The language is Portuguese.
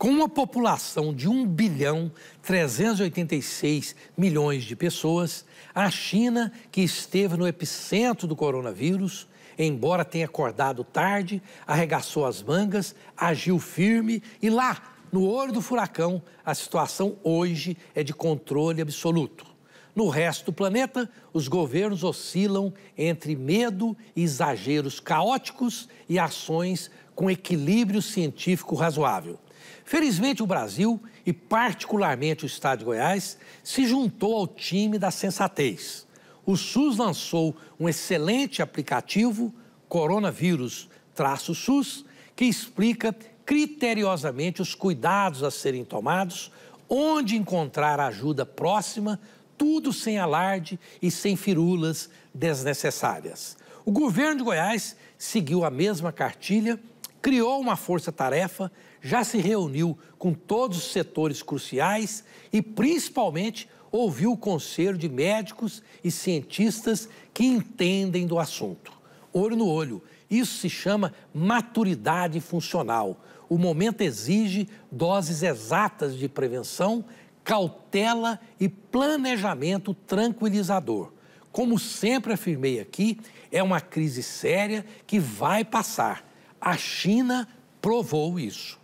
com uma população de 1 bilhão 386 milhões de pessoas, a China, que esteve no epicentro do coronavírus, embora tenha acordado tarde, arregaçou as mangas, agiu firme e lá, no olho do furacão, a situação hoje é de controle absoluto. No resto do planeta, os governos oscilam entre medo e exageros caóticos e ações com equilíbrio científico razoável. Felizmente, o Brasil, e particularmente o Estado de Goiás, se juntou ao time da sensatez. O SUS lançou um excelente aplicativo, Coronavírus-SUS, que explica criteriosamente os cuidados a serem tomados, onde encontrar ajuda próxima, tudo sem alarde e sem firulas desnecessárias. O governo de Goiás seguiu a mesma cartilha criou uma força-tarefa, já se reuniu com todos os setores cruciais e, principalmente, ouviu o conselho de médicos e cientistas que entendem do assunto. Olho no olho, isso se chama maturidade funcional. O momento exige doses exatas de prevenção, cautela e planejamento tranquilizador. Como sempre afirmei aqui, é uma crise séria que vai passar a China provou isso.